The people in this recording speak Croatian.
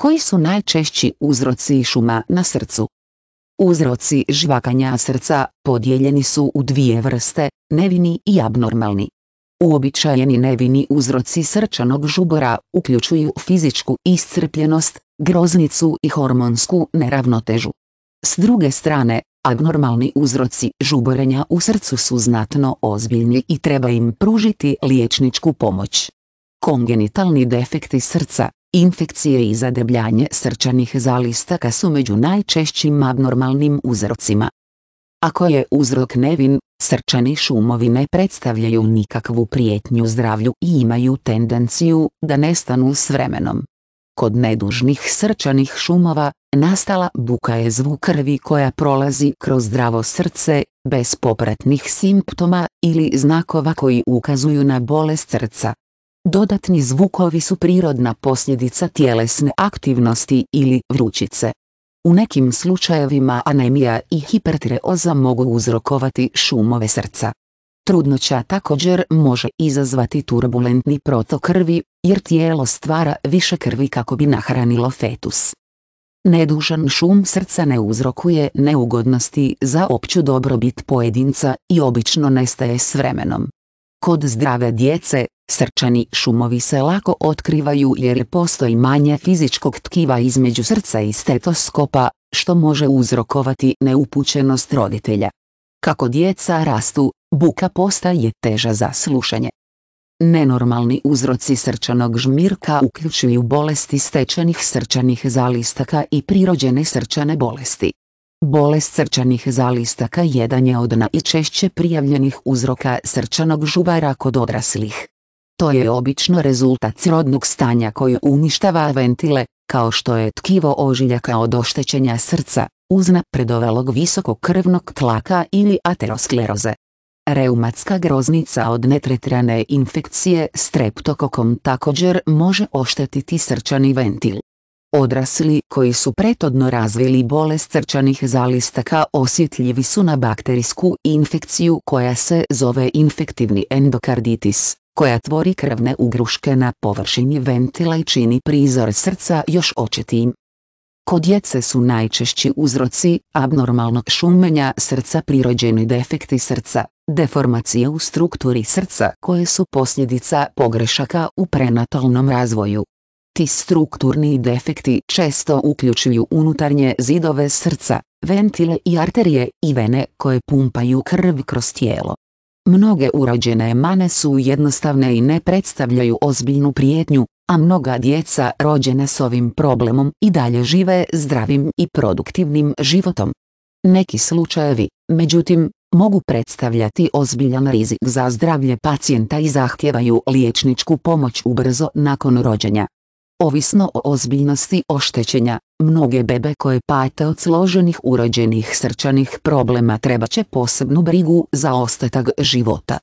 Koji su najčešći uzroci šuma na srcu? Uzroci žvakanja srca podijeljeni su u dvije vrste, nevini i abnormalni. Uobičajeni nevini uzroci srčanog žubora uključuju fizičku iscrpljenost, groznicu i hormonsku neravnotežu. S druge strane, abnormalni uzroci žuborenja u srcu su znatno ozbiljni i treba im pružiti liječničku pomoć. Kongenitalni defekti srca Infekcije i zadebljanje srčanih zalistaka su među najčešćim abnormalnim uzrocima. Ako je uzrok nevin, srčani šumovi ne predstavljaju nikakvu prijetnju zdravlju i imaju tendenciju da nestanu s vremenom. Kod nedužnih srčanih šumova, nastala buka je zvuk krvi koja prolazi kroz zdravo srce, bez popratnih simptoma ili znakova koji ukazuju na bolest srca. Dodatni zvukovi su prirodna posljedica tjelesne aktivnosti ili vrućice. U nekim slučajevima anemija i hipertreoza mogu uzrokovati šumove srca. Trudnoća također može izazvati turbulentni protok krvi, jer tijelo stvara više krvi kako bi nahranilo fetus. Nedužan šum srca ne uzrokuje neugodnosti za opću dobrobit pojedinca i obično nestaje s vremenom. Kod zdrave djece, srčani šumovi se lako otkrivaju jer postoji manje fizičkog tkiva između srca i stetoskopa, što može uzrokovati neupućenost roditelja. Kako djeca rastu, buka postaje teža za slušanje. Nenormalni uzroci srčanog žmirka uključuju bolesti stečenih srčanih zalistaka i prirođene srčane bolesti. Bolest srčanih zalistaka jedan je od najčešće prijavljenih uzroka srčanog žubara kod odraslih. To je obično rezultat srodnog stanja koje uništava ventile, kao što je tkivo ožiljaka od oštećenja srca, uznapredovalog visokog krvnog tlaka ili ateroskleroze. Reumatska groznica od netretrane infekcije streptokokom također može oštetiti srčani ventil. Odrasli koji su pretodno razvili bolest srčanih zalistaka osjetljivi su na bakterijsku infekciju koja se zove infektivni endokarditis, koja tvori krvne ugruške na površini ventila i čini prizor srca još očetim. Kod djece su najčešći uzroci abnormalnog šumenja srca prirođeni defekti srca, deformacije u strukturi srca koje su posljedica pogrešaka u prenatalnom razvoju, ti strukturni defekti često uključuju unutarnje zidove srca, ventile i arterije i vene koje pumpaju krv kroz tijelo. Mnoge urođene mane su jednostavne i ne predstavljaju ozbiljnu prijetnju, a mnoga djeca rođena s ovim problemom i dalje žive zdravim i produktivnim životom. Neki slučajevi, međutim, mogu predstavljati ozbiljan rizik za zdravlje pacijenta i zahtijevaju liječničku pomoć ubrzo nakon rođenja. Ovisno o ozbiljnosti oštećenja, mnoge bebe koje pate od složenih urođenih srčanih problema treba će posebnu brigu za ostatak života.